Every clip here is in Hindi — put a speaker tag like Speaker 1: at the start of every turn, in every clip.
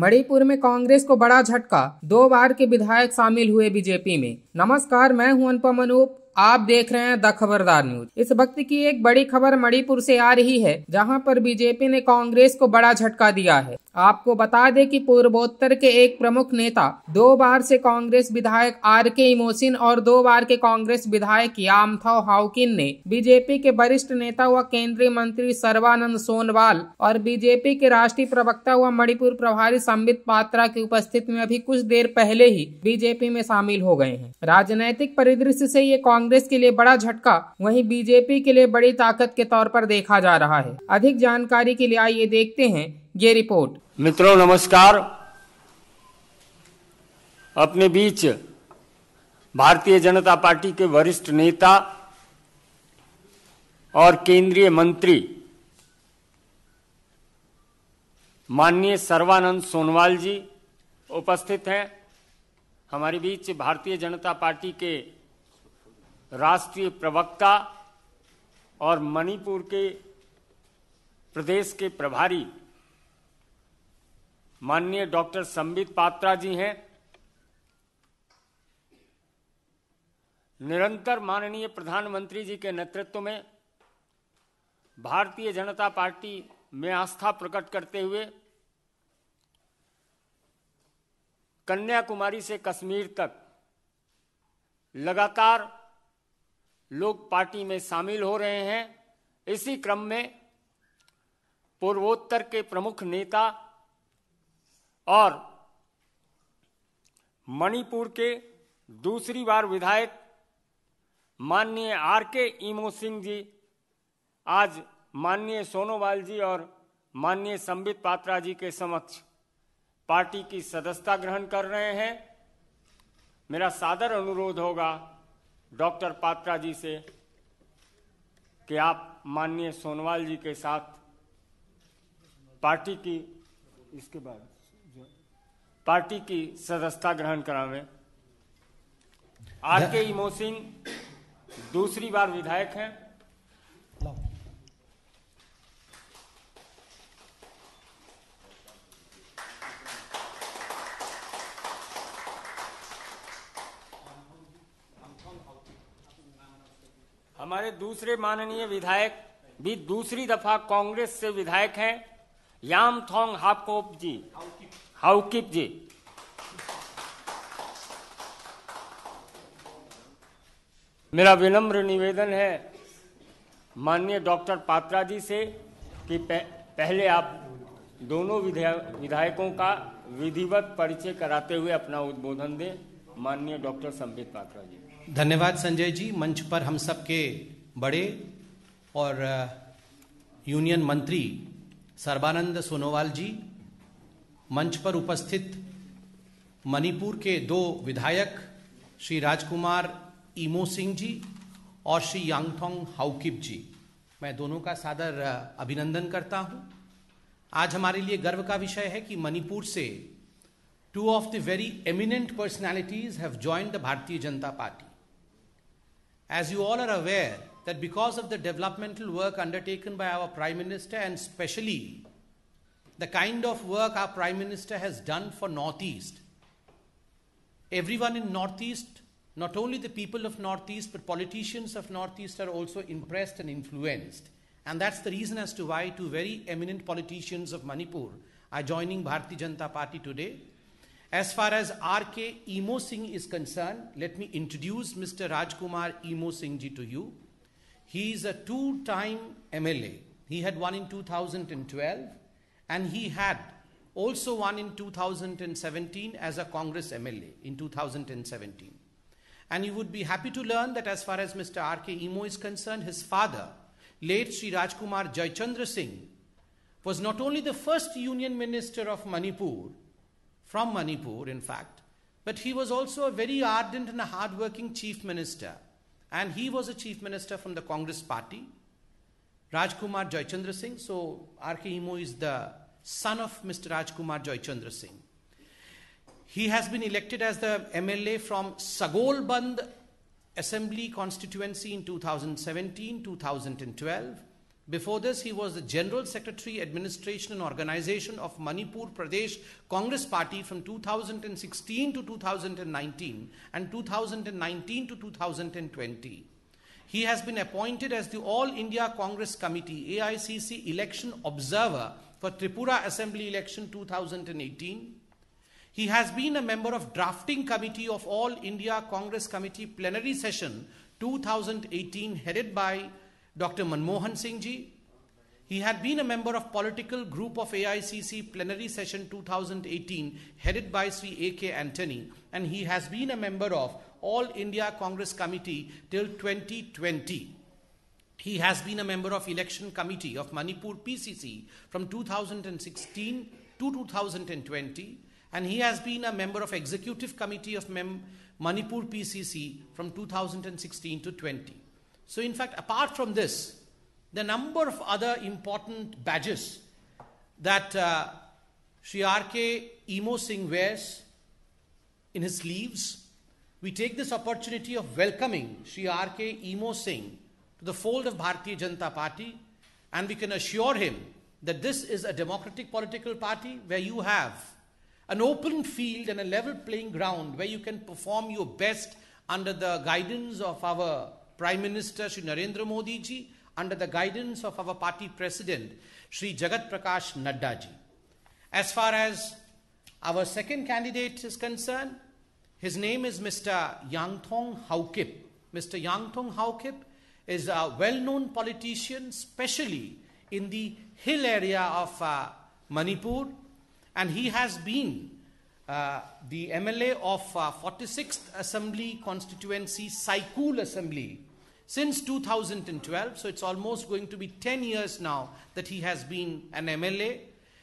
Speaker 1: मणिपुर में कांग्रेस को बड़ा झटका दो बार के विधायक शामिल हुए बीजेपी में नमस्कार मैं हूं अनुपम अनूप आप देख रहे हैं द खबरदार न्यूज इस वक्त की एक बड़ी खबर मणिपुर से आ रही है जहां पर बीजेपी ने कांग्रेस को बड़ा झटका दिया है आपको बता दें कि पूर्वोत्तर के एक प्रमुख नेता दो बार से कांग्रेस विधायक आर के इमोसिन और दो बार के कांग्रेस विधायक यामथाव हाउकिन ने बीजेपी के वरिष्ठ नेता व केंद्रीय मंत्री सर्वानंद सोनवाल और बीजेपी के राष्ट्रीय प्रवक्ता व मणिपुर प्रभारी संबित पात्रा की उपस्थिति में अभी कुछ देर पहले ही बीजेपी में शामिल हो गए हैं राजनैतिक परिदृश्य से ये कांग्रेस कांग्रेस के लिए बड़ा झटका वहीं बीजेपी के लिए बड़ी ताकत के तौर पर देखा जा रहा है अधिक जानकारी के लिए आइए देखते हैं ये रिपोर्ट
Speaker 2: मित्रों नमस्कार अपने बीच भारतीय जनता पार्टी के वरिष्ठ नेता और केंद्रीय मंत्री माननीय सर्वानंद सोनवाल जी उपस्थित हैं हमारे बीच भारतीय जनता पार्टी के राष्ट्रीय प्रवक्ता और मणिपुर के प्रदेश के प्रभारी माननीय डॉक्टर संबित पात्रा जी हैं निरंतर माननीय प्रधानमंत्री जी के नेतृत्व में भारतीय जनता पार्टी में आस्था प्रकट करते हुए कन्याकुमारी से कश्मीर तक लगातार लोग पार्टी में शामिल हो रहे हैं इसी क्रम में पूर्वोत्तर के प्रमुख नेता और मणिपुर के दूसरी बार विधायक माननीय आर के ईमो सिंह जी आज माननीय सोनोवाल जी और माननीय संबित पात्रा जी के समक्ष पार्टी की सदस्यता ग्रहण कर रहे हैं मेरा सादर अनुरोध होगा डॉक्टर पात्रा जी से कि आप माननीय सोनवाल जी के साथ पार्टी की इसके बाद पार्टी की सदस्यता ग्रहण करावें आर के इमो सिंह दूसरी बार विधायक हैं हमारे दूसरे माननीय विधायक भी दूसरी दफा कांग्रेस से विधायक हैं याम थोंग हापकोप जी हाउकिप जी मेरा विनम्र निवेदन है माननीय डॉक्टर पात्रा जी से कि पहले आप दोनों विधायकों का विधिवत परिचय कराते हुए अपना उद्बोधन दें माननीय डॉक्टर संबित पात्रा
Speaker 1: जी धन्यवाद संजय जी मंच पर हम सब के बड़े और यूनियन मंत्री सर्बानंद सोनोवाल जी मंच पर उपस्थित मणिपुर के दो विधायक श्री राजकुमार ईमो सिंह जी और श्री यांगथोंग हाउकिप जी मैं दोनों का सादर अभिनंदन करता हूँ आज हमारे लिए गर्व का विषय है कि मणिपुर से two of the very eminent personalities have join the Bharatiya Janata Party As you all are aware, that because of the developmental work undertaken by our Prime Minister and specially the kind of work our Prime Minister has done for Northeast, everyone in Northeast, not only the people of Northeast, but politicians of Northeast are also impressed and influenced. And that's the reason as to why two very eminent politicians of Manipur are joining Bharatiya Janata Party today as far as R.K. Emo Singh is concerned, let me introduce Mr. Rajkumar Emo Singh ji to you. He is a two-time MLA. He had won in 2012 and he had also won in 2017 as a Congress MLA in 2017. And you would be happy to learn that as far as Mr. R.K. Emo is concerned, his father, late Sri Rajkumar Jaychandra Singh, was not only the first union minister of Manipur, from Manipur, in fact, but he was also a very ardent and a hardworking chief minister. And he was a chief minister from the Congress party, Rajkumar Joychandra Singh. So R.K. is the son of Mr. Rajkumar Joychandra Singh. He has been elected as the MLA from Sagolband Assembly constituency in 2017 2012. Before this, he was the General Secretary, Administration and Organization of Manipur Pradesh Congress Party from 2016 to 2019 and 2019 to 2020. He has been appointed as the All India Congress Committee AICC election observer for Tripura Assembly election 2018. He has been a member of drafting committee of All India Congress Committee plenary session 2018 headed by Dr. Manmohan Singh ji. He had been a member of political group of AICC plenary session 2018 headed by Sri A.K. Antony and he has been a member of All India Congress Committee till 2020. He has been a member of election committee of Manipur PCC from 2016 to 2020 and he has been a member of executive committee of Mem Manipur PCC from 2016 to 20. So, in fact, apart from this, the number of other important badges that uh, Sri R.K. Emo Singh wears in his sleeves, we take this opportunity of welcoming Sri R.K. Emo Singh to the fold of Bharatiya Janata Party, and we can assure him that this is a democratic political party where you have an open field and a level playing ground where you can perform your best under the guidance of our Prime Minister Shri Narendra Modi ji, under the guidance of our party president Shri Jagat Prakash Nadda ji. As far as our second candidate is concerned, his name is Mr. Yang Thong Mr. Yang Thong is a well-known politician, especially in the hill area of uh, Manipur, and he has been uh, the MLA of uh, 46th Assembly constituency, Saikul Assembly, since 2012, so it's almost going to be 10 years now that he has been an MLA.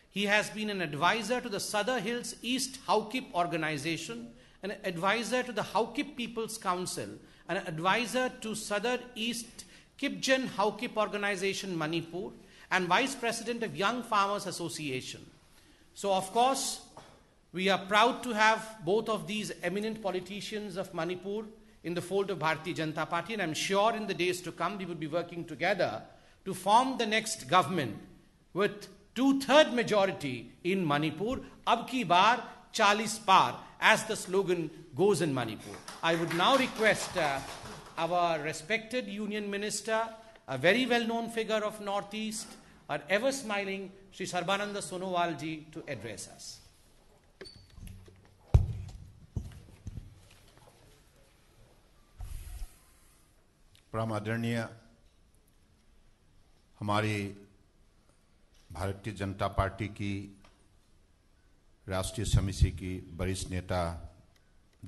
Speaker 1: He has been an advisor to the Southern Hills East Haukip organization, an advisor to the Haukip People's Council, an advisor to Southern East Kipjen Haukip organization Manipur, and vice president of Young Farmers Association. So of course, we are proud to have both of these eminent politicians of Manipur in the fold of Bharti Janata Party, and I'm sure in the days to come we will be working together to form the next government with two-third majority in Manipur, ab ki bar, chalis par, as the slogan goes in Manipur. I would now request uh, our respected union minister, a very well-known figure of Northeast, our ever-smiling Sri Sarbananda Sonowalji to address us.
Speaker 3: परम आदरणीय हमारी भारतीय जनता पार्टी की राष्ट्रीय समिति की वरिष्ठ नेता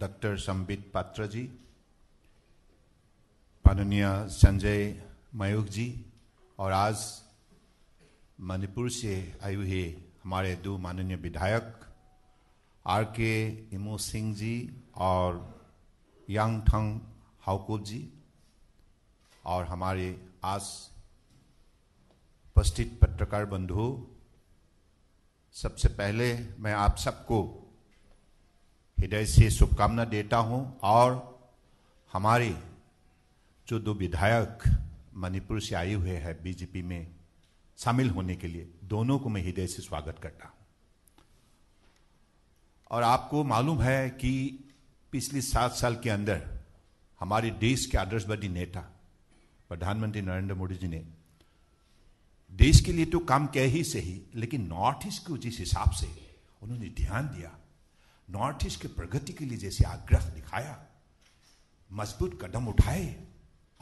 Speaker 3: डॉक्टर संबित पात्र जी माननीय संजय मयूख जी और आज मणिपुर से आए हुए हमारे दो माननीय विधायक आर के इमो सिंह जी और यांग थंग हाउकोप जी और हमारे आज उपस्थित पत्रकार बंधु सबसे पहले मैं आप सबको हृदय से शुभकामना देता हूं और हमारे जो दो विधायक मणिपुर से आए हुए हैं बीजेपी में शामिल होने के लिए दोनों को मैं हृदय से स्वागत करता हूं और आपको मालूम है कि पिछले सात साल के अंदर हमारे देश के आदर्शवादी नेता प्रधानमंत्री नरेंद्र मोदी जी ने देश के लिए तो काम कह ही सही लेकिन नॉर्थ ईस्ट को जिस हिसाब से उन्होंने ध्यान दिया नॉर्थ ईस्ट के प्रगति के लिए जैसे आग्रह दिखाया मजबूत कदम उठाए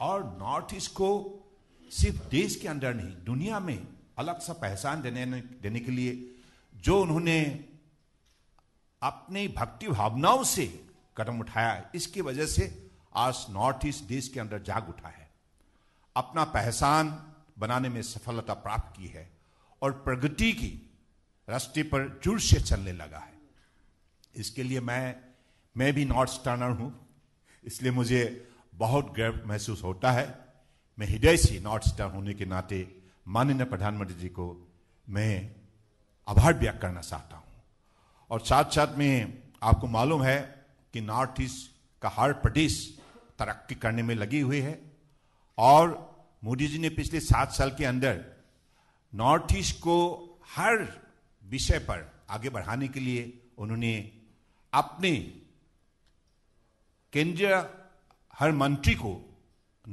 Speaker 3: और नॉर्थ ईस्ट को सिर्फ देश के अंदर नहीं दुनिया में अलग सा पहचान देने देने के लिए जो उन्होंने अपनी भक्ति भावनाओं से कदम उठाया इसकी वजह से आज नॉर्थ ईस्ट देश के अंदर जाग उठा है अपना पहचान बनाने में सफलता प्राप्त की है और प्रगति की रास्ते पर जुड़ से चलने लगा है इसके लिए मैं मैं भी नॉर्थ स्टर्नर हूँ इसलिए मुझे बहुत गर्व महसूस होता है मैं हृदय से नॉर्थ स्टर्न होने के नाते माननीय प्रधानमंत्री जी को मैं आभार व्यक्त करना चाहता हूँ और साथ साथ में आपको मालूम है कि नॉर्थ ईस्ट का हर प्रदेश तरक्की करने में लगी हुई है और मोदी जी ने पिछले सात साल के अंदर नॉर्थ ईस्ट को हर विषय पर आगे बढ़ाने के लिए उन्होंने अपने केंद्रीय हर मंत्री को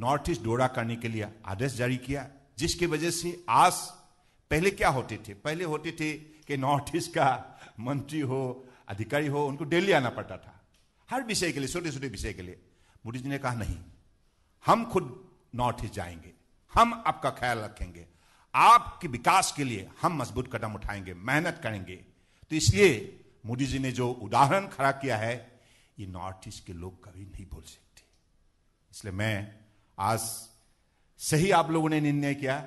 Speaker 3: नॉर्थ ईस्ट दौरा करने के लिए आदेश जारी किया जिसके वजह से आज पहले क्या होते थे पहले होते थे कि नॉर्थ ईस्ट का मंत्री हो अधिकारी हो उनको दिल्ली आना पड़ता था हर विषय के लिए छोटे छोटे विषय के लिए मोदी जी ने कहा नहीं हम खुद नॉर्थ ईस्ट जाएंगे हम आपका ख्याल रखेंगे आपके विकास के लिए हम मजबूत कदम उठाएंगे मेहनत करेंगे तो इसलिए मोदी जी ने जो उदाहरण खड़ा किया है ये नॉर्थ ईस्ट के लोग कभी नहीं भूल सकते इसलिए मैं आज सही आप लोगों ने निर्णय किया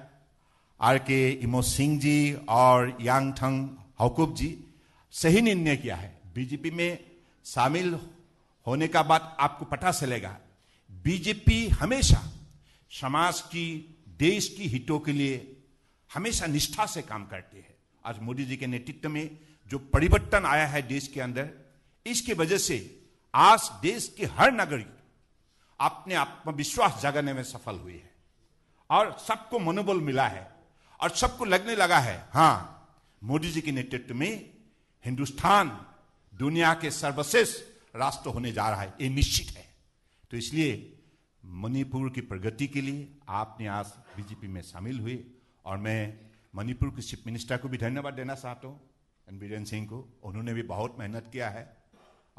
Speaker 3: आर के इमो सिंह जी और यांग थंग हकूब जी सही निर्णय किया है बीजेपी में शामिल होने का बात आपको पता चलेगा बीजेपी हमेशा समाज की देश की हितों के लिए हमेशा निष्ठा से काम करते हैं आज मोदी जी के नेतृत्व में जो परिवर्तन आया है देश के अंदर इसके वजह से आज देश के हर नागरिक अपने आत्मविश्वास जगाने में सफल हुए हैं और सबको मनोबल मिला है और सबको लगने लगा है हाँ मोदी जी के नेतृत्व में हिंदुस्तान दुनिया के सर्वश्रेष्ठ राष्ट्र होने जा रहा है ये निश्चित है तो इसलिए मणिपुर की प्रगति के लिए आपने आज बीजेपी में शामिल हुए और मैं मणिपुर के चीफ मिनिस्टर को भी धन्यवाद देना चाहता हूँ रणबीरेन सिंह को उन्होंने भी बहुत मेहनत किया है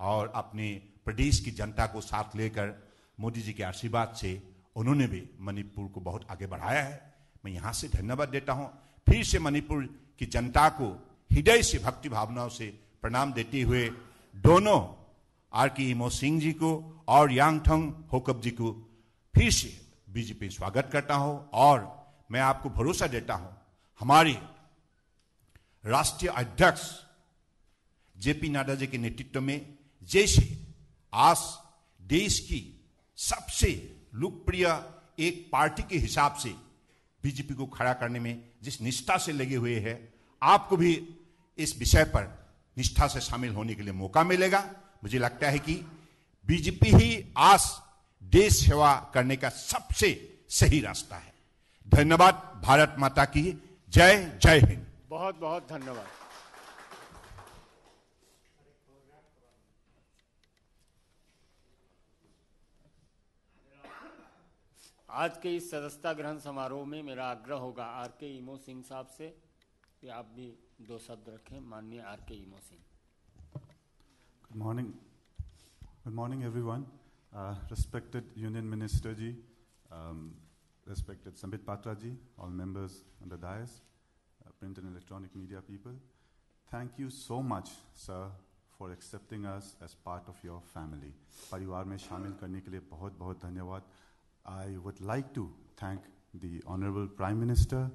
Speaker 3: और अपने प्रदेश की जनता को साथ लेकर मोदी जी के आशीर्वाद से उन्होंने भी मणिपुर को बहुत आगे बढ़ाया है मैं यहाँ से धन्यवाद देता हूँ फिर से मणिपुर की जनता को हृदय से भक्ति भावनाओं से प्रणाम देते हुए दोनों आर के इमो सिंह जी को और यांगठंग होकब जी को फिर से बीजेपी स्वागत करता हूं और मैं आपको भरोसा देता हूं हमारी राष्ट्रीय अध्यक्ष जेपी नड्डा जी के नेतृत्व में जैसे आज देश की सबसे लोकप्रिय एक पार्टी के हिसाब से बीजेपी को खड़ा करने में जिस निष्ठा से लगे हुए हैं आपको भी इस विषय पर निष्ठा से शामिल होने के लिए मौका मिलेगा मुझे लगता है कि बीजेपी ही आज देश सेवा करने का सबसे सही रास्ता है धन्यवाद भारत माता की जय जय हिंद
Speaker 2: बहुत बहुत धन्यवाद आज के इस सदस्यता ग्रहण समारोह में मेरा आग्रह होगा आर के इमो सिंह साहब से कि आप भी दो शब्द रखें माननीय R K Imo Singh
Speaker 4: good morning good morning everyone Uh, respected Union Minister Ji, um, respected Sambit Patra Ji, all members on the dais, uh, print and electronic media people, thank you so much, sir, for accepting us as part of your family. परिवार में शामिल करने के लिए बहुत बहुत धन्यवाद. I would like to thank the Honorable Prime Minister,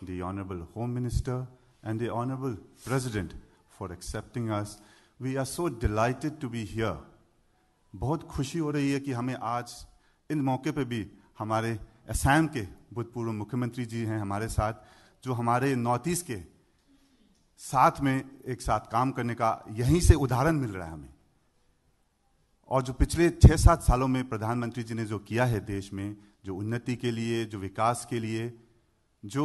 Speaker 4: the Honorable Home Minister, and the Honorable President for accepting us. We are so delighted to be here बहुत खुशी हो रही है कि हमें आज इन मौके पे भी हमारे असम के भूतपूर्व मुख्यमंत्री जी हैं हमारे साथ जो हमारे नॉर्थ ईस्ट के साथ में एक साथ काम करने का यहीं से उदाहरण मिल रहा है हमें और जो पिछले छः सात सालों में प्रधानमंत्री जी ने जो किया है देश में जो उन्नति के लिए जो विकास के लिए जो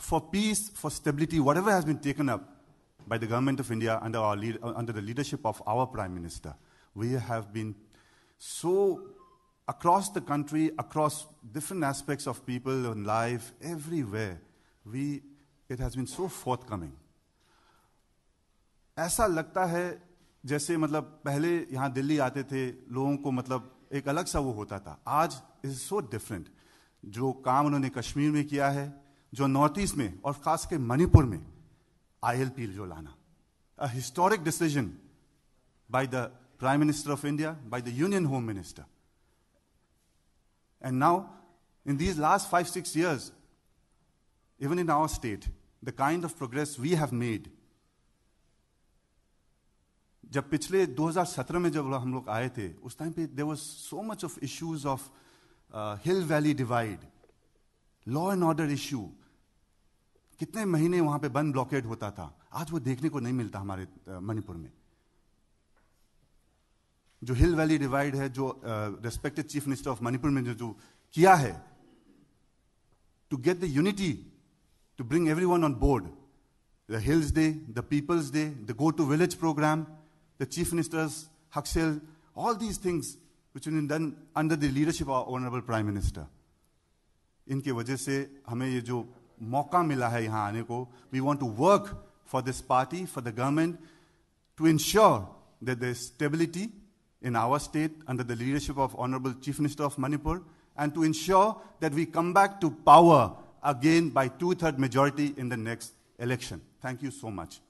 Speaker 4: for peace for stability whatever has been taken up the the government of India under our under the leadership of our prime minister we have been so across the country, across different aspects of people and life, everywhere, we, it has been so forthcoming. ऐसा लगता है जैसे मतलब पहले यहाँ दिल्ली आते थे लोगों को मतलब एक अलग सा वो होता था आज इज सो डिफरेंट जो काम उन्होंने कश्मीर में किया है जो नॉर्थ ईस्ट में और खास के मणिपुर में आई जो लाना a historic decision by the Prime Minister of India, by the Union Home Minister. And now, in these last five, six years, even in our state, the kind of progress we have made. जब पिछले 2017 में जब हम लोग आए थे उस टाइम पे there was so much of issues of hill valley divide law and order issue कितने महीने वहां पे बंद ब्लॉकेट होता था आज वो देखने को नहीं मिलता हमारे मणिपुर में जो हिल वैली डिवाइड है जो respected chief minister of Manipur में जो किया है to get the unity to bring every one on board the hills day the peoples day the go to village programme the chief minister's हक्सेल all these things which have done under the leadership of honourable prime minister इनके वजह से हमें ये जो मौका मिला है यहाँ आने को we want to work for this party for the government to ensure that the stability in our state under the leadership of Honorable Chief Minister of Manipur and to ensure that we come back to power again by two-third majority in the next election. Thank you so much.